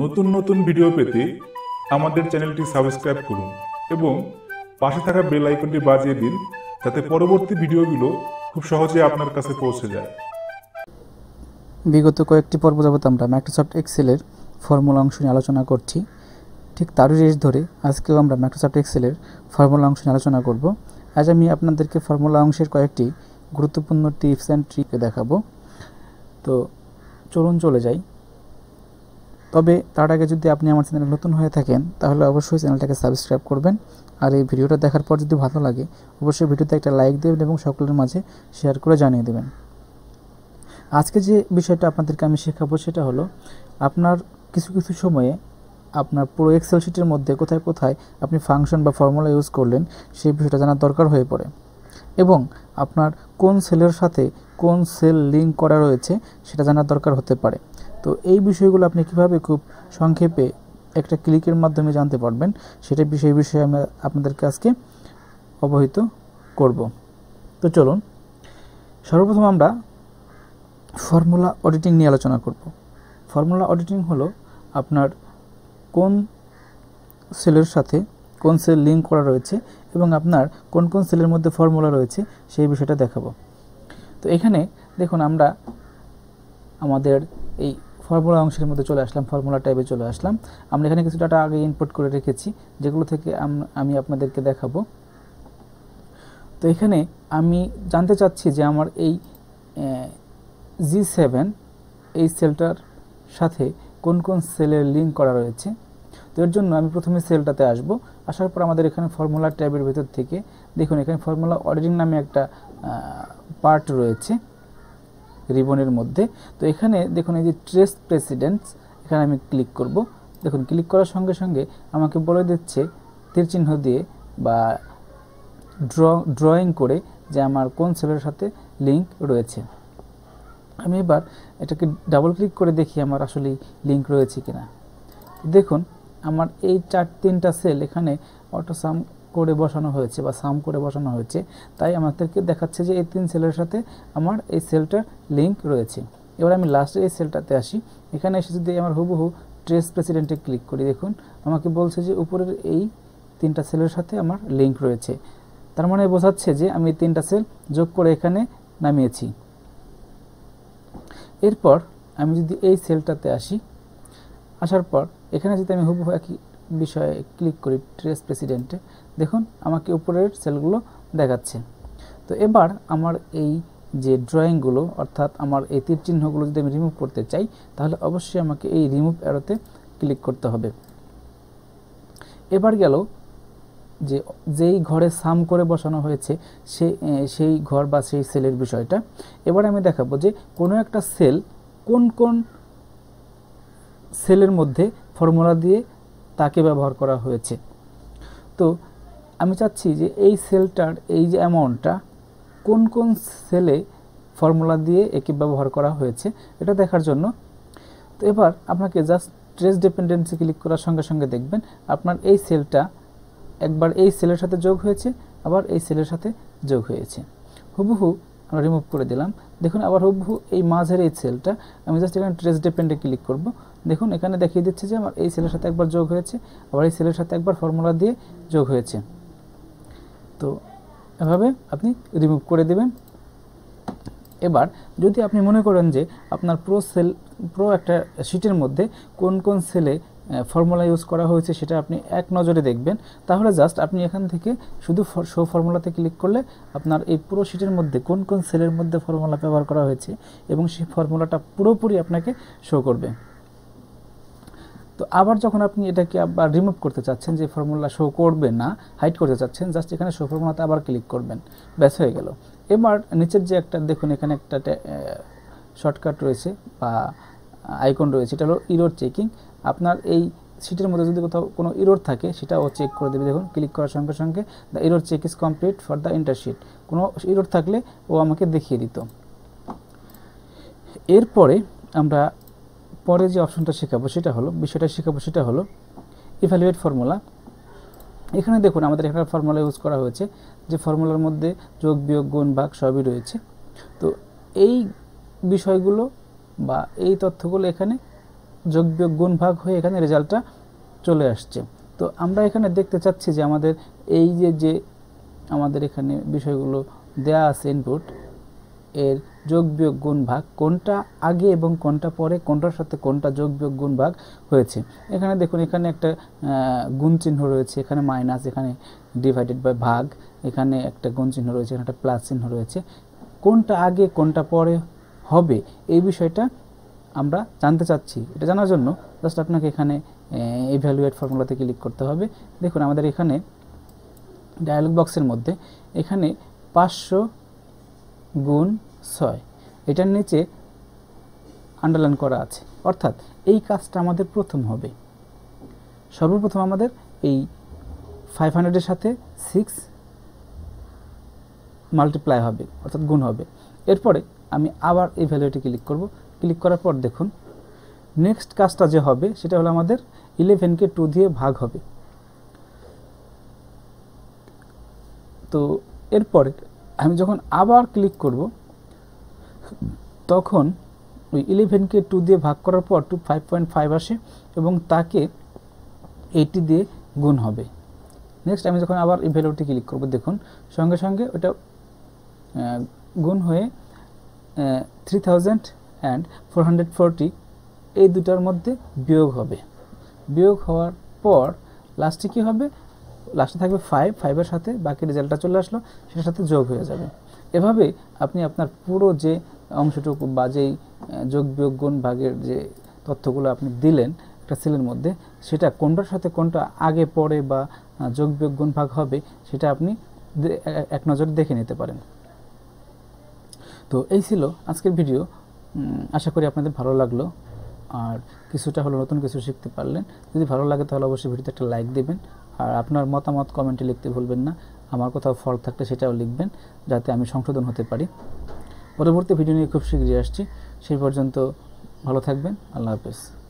নতুন নতুন ভিডিও পেতে আমাদের চ্যানেলটি সাবস্ক্রাইব করুন এবং পাশে থাকা বেল আইকনটি বাজিয়ে দিন যাতে পরবর্তী ভিডিওগুলো খুব সহজে আপনার কাছে পৌঁছে যায় বিগত কয়েকটি পর্ব যাবত আমরা মাইক্রোসফট এক্সেলের ফর্মুলা অংশ নিয়ে আলোচনা করছি ঠিক তারই রেস ধরে আজকেও আমরা মাইক্রোসফট এক্সেলের ফর্মুলা অংশ নিয়ে আলোচনা করব আজ আমি আপনাদেরকে ফর্মুলা অংশের কয়েকটি গুরুত্বপূর্ণ টিপস অ্যান্ড ট্রিকে দেখাবো তো চলুন চলে যাই তবে তার আগে যদি আপনি আমার চ্যানেলে নতুন হয়ে থাকেন তাহলে অবশ্যই চ্যানেলটাকে সাবস্ক্রাইব করবেন আর এই ভিডিওটা দেখার পর যদি ভালো লাগে অবশ্যই ভিডিওতে একটা লাইক দেবেন এবং সকলের মাঝে শেয়ার করে জানিয়ে দেবেন আজকে যে বিষয়টা আপনাদেরকে আমি শেখাবো সেটা হলো আপনার কিছু কিছু সময়ে আপনার পুরো এক্সেল শিটের মধ্যে কোথায় কোথায় আপনি ফাংশন বা ফর্মুলা ইউজ করলেন সেই বিষয়টা জানার দরকার হয়ে পড়ে এবং আপনার কোন সেলের সাথে কোন সেল লিঙ্ক করা রয়েছে সেটা জানার দরকার হতে পারে তো এই বিষয়গুলো আপনি কিভাবে খুব সংক্ষেপে একটা ক্লিকের মাধ্যমে জানতে পারবেন সেটা বিষয় বিষয়ে আমি আপনাদেরকে আজকে অবহিত করব তো চলুন সর্বপ্রথম আমরা ফর্মুলা অডিটিং নিয়ে আলোচনা করব ফর্মুলা অডিটিং হলো আপনার কোন সেলের সাথে কোন সেল লিঙ্ক করা রয়েছে এবং আপনার কোন কোন সেলের মধ্যে ফর্মুলা রয়েছে সেই বিষয়টা দেখাবো তো এখানে দেখুন আমরা আমাদের এই ফর্মুলা অংশের মধ্যে চলে আসলাম ফর্মুলা টাইপে চলে আসলাম আমরা এখানে কিছু ডাটা আগে ইনপুট করে রেখেছি যেগুলো থেকে আমি আপনাদেরকে দেখাবো তো এখানে আমি জানতে চাচ্ছি যে আমার এই জি সেভেন এই সেলটার সাথে কোন কোন সেলের লিঙ্ক করা রয়েছে তো এর জন্য আমি প্রথমে সেলটাতে আসব আসার পর আমাদের এখানে ফর্মুলা ট্যাবের ভেতর থেকে দেখুন এখানে ফর্মুলা অডিটিং নামে একটা পার্ট রয়েছে রিবনের মধ্যে তো এখানে দেখুন এই যে ট্রেস প্রেসিডেন্টস এখানে আমি ক্লিক করব দেখুন ক্লিক করার সঙ্গে সঙ্গে আমাকে বলে দিচ্ছে তীর চিহ্ন দিয়ে বা ড্র ড্রয়িং করে যে আমার কোন সেলের সাথে লিঙ্ক রয়েছে আমি এবার এটাকে ডাবল ক্লিক করে দেখি আমার আসলে লিঙ্ক রয়েছে কিনা দেখুন আমার এই চার তিনটা সেল এখানে অটোসাম করে বসানো হয়েছে বা সাম করে বসানো হয়েছে তাই আমাদেরকে দেখাচ্ছে যে এই তিন সেলের সাথে আমার এই সেলটার লিঙ্ক রয়েছে এবার আমি লাস্টের এই সেলটাতে আসি এখানে এসে যদি আমার হুবহু ট্রেস প্রেসিডেন্টে ক্লিক করি দেখুন আমাকে বলছে যে উপরের এই তিনটা সেলের সাথে আমার লিঙ্ক রয়েছে তার মানে বোঝাচ্ছে যে আমি তিনটা সেল যোগ করে এখানে নামিয়েছি এরপর আমি যদি এই সেলটাতে আসি আসার পর এখানে যদি আমি হুবহু একই বিষয়ে ক্লিক করি ট্রেস প্রেসিডেন্টে দেখুন আমাকে উপরের সেলগুলো দেখাচ্ছে তো এবার আমার এই যে ড্রয়িংগুলো অর্থাৎ আমার এই তীর চিহ্নগুলো যদি আমি রিমুভ করতে চাই তাহলে অবশ্যই আমাকে এই রিমুভ অ্যারোতে ক্লিক করতে হবে এবার গেল যে যেই ঘরে সাম করে বসানো হয়েছে সে সেই ঘর বা সেই সেলের বিষয়টা এবার আমি দেখাবো যে কোনো একটা সেল কোন কোন সেলের মধ্যে ফর্মুলা দিয়ে তাকে ব্যবহার করা হয়েছে তো আমি চাচ্ছি যে এই সেলটার এই যে অ্যামাউন্টটা কোন কোন সেলে ফর্মুলা দিয়ে একে ব্যবহার করা হয়েছে এটা দেখার জন্য তো এবার আপনাকে জাস্ট ট্রেস ডিপেন্ডেন্সি ক্লিক করার সঙ্গে সঙ্গে দেখবেন আপনার এই সেলটা একবার এই সেলের সাথে যোগ হয়েছে আবার এই সেলের সাথে যোগ হয়েছে হুবহু আমরা রিমুভ করে দিলাম দেখুন আবার হুবহু এই মাঝের এই সেলটা আমি জাস্ট এখানে ট্রেস ডিপেন্ডে ক্লিক করব দেখুন এখানে দেখিয়ে দিচ্ছে যে আমার এই সেলের সাথে একবার যোগ হয়েছে আবার এই সেলের সাথে একবার ফর্মুলা দিয়ে যোগ হয়েছে তো এভাবে আপনি রিমুভ করে দেবেন এবার যদি আপনি মনে করেন যে আপনার প্রো সেল প্রো একটা শিটের মধ্যে কোন কোন সেলে ফর্মুলা ইউজ করা হয়েছে সেটা আপনি এক নজরে দেখবেন তাহলে জাস্ট আপনি এখান থেকে শুধু শো ফর্মুলাতে ক্লিক করলে আপনার এই পুরো শিটের মধ্যে কোন কোন সেলের মধ্যে ফর্মুলা ব্যবহার করা হয়েছে এবং সেই ফর্মুলাটা পুরোপুরি আপনাকে শো করবে তো আবার যখন আপনি এটাকে আবার রিমুভ করতে চাচ্ছেন যে ফর্মুলা শো করবে না হাইট করতে চাচ্ছেন জাস্ট এখানে শো ফর্মুলাতে আবার ক্লিক করবেন ব্যাস হয়ে গেল এবার নিচের যে একটা দেখুন এখানে একটা শর্টকাট রয়েছে বা আইকন রয়েছে এটা হলো ইরোর চেকিং আপনার এই সিটের মধ্যে যদি কোথাও কোনো ইরোর থাকে সেটাও চেক করে দেবে দেখুন ক্লিক করার সঙ্গে সঙ্গে the error check is complete for the entire sheet কোনো ইরোর থাকলে ও আমাকে দেখিয়ে দিত এরপরে আমরা পরে যে অপশনটা শেখাবো সেটা হলো বিষয়টা শেখাবো সেটা হলো ইভ্যালুয়েট ফর্মুলা এখানে দেখুন আমাদের এখানে ফর্মুলা ইউজ করা হয়েছে যে ফর্মুলার মধ্যে যোগ বিয়োগ গুণ ভাগ সবই রয়েছে তো এই বিষয়গুলো বা এই তথ্যগুলো এখানে যোগ বিয়োগ গুণ ভাগ হয়ে এখানে রেজাল্টটা চলে আসছে তো আমরা এখানে দেখতে চাচ্ছি যে আমাদের এই যে যে আমাদের এখানে বিষয়গুলো দেয়া আছে ইনপুট এর যোগ বিয়োগ গুণ ভাগ কোনটা আগে এবং কোনটা পরে কোনটার সাথে কোনটা যোগ বিয়োগ গুণ ভাগ হয়েছে এখানে দেখুন এখানে একটা গুণ চিহ্ন রয়েছে এখানে মাইনাস এখানে ডিভাইডেড বাই ভাগ এখানে একটা গুণ চিহ্ন রয়েছে এখানে একটা প্লাস চিহ্ন রয়েছে কোনটা আগে কোনটা পরে হবে এই বিষয়টা আমরা জানতে চাচ্ছি এটা জানার জন্য জাস্ট আপনাকে এখানে ইভ্যালুয়েট ফর্মুলাতে ক্লিক করতে হবে দেখুন আমাদের এখানে ডায়ালগ বক্সের মধ্যে এখানে পাঁচশো গুণ ছয় এটার নিচে আন্ডারলাইন করা আছে অর্থাৎ এই কাজটা আমাদের প্রথম হবে সর্বপ্রথম আমাদের এই ফাইভ হান্ড্রেডের সাথে সিক্স মাল্টিপ্লাই হবে অর্থাৎ গুণ হবে এরপরে আমি আবার এই ভ্যালুটি ক্লিক করব ক্লিক করার পর দেখুন নেক্সট কাজটা যে হবে সেটা হলো আমাদের ইলেভেনকে টু দিয়ে ভাগ হবে তো এরপরে আমি যখন আবার ক্লিক করব তখন ওই ইলেভেনকে টু দিয়ে ভাগ করার পর টু ফাইভ পয়েন্ট ফাইভ আসে এবং তাকে এইটি দিয়ে গুণ হবে নেক্সট আমি যখন আবার এই ভ্যালুটি ক্লিক করব দেখুন সঙ্গে সঙ্গে ওটা গুণ হয়ে three thousand and four hundred forty এই দুটার মধ্যে বিয়োগ হবে বিয়োগ হওয়ার পর লাস্টে কী হবে লাস্টে থাকবে ফাইভ ফাইভের সাথে বাকি রেজাল্টটা চলে আসলো সেটার সাথে যোগ হয়ে যাবে এভাবে আপনি আপনার পুরো যে অংশটুকু বা যেই যোগ বিয়োগ গুণ ভাগের যে তথ্যগুলো আপনি দিলেন একটা সেলের মধ্যে সেটা কোনটার সাথে কোনটা আগে পড়ে বা যোগ বিয়োগ গুণ ভাগ হবে সেটা আপনি এক নজর দেখে নিতে পারেন তো এই ছিল আজকের ভিডিও আশা করি আপনাদের ভালো লাগলো আর কিছুটা হলো নতুন কিছু শিখতে পারলেন যদি ভালো লাগে তাহলে অবশ্যই ভিডিওতে একটা লাইক দেবেন আর আপনার মতামত কমেন্টে লিখতে ভুলবেন না আমার কোথাও ফল্ট থাকলে সেটাও লিখবেন যাতে আমি সংশোধন হতে পারি পরবর্তী ভিডিও নিয়ে খুব শীঘ্রই আসছি সেই পর্যন্ত ভালো থাকবেন আল্লাহ হাফেজ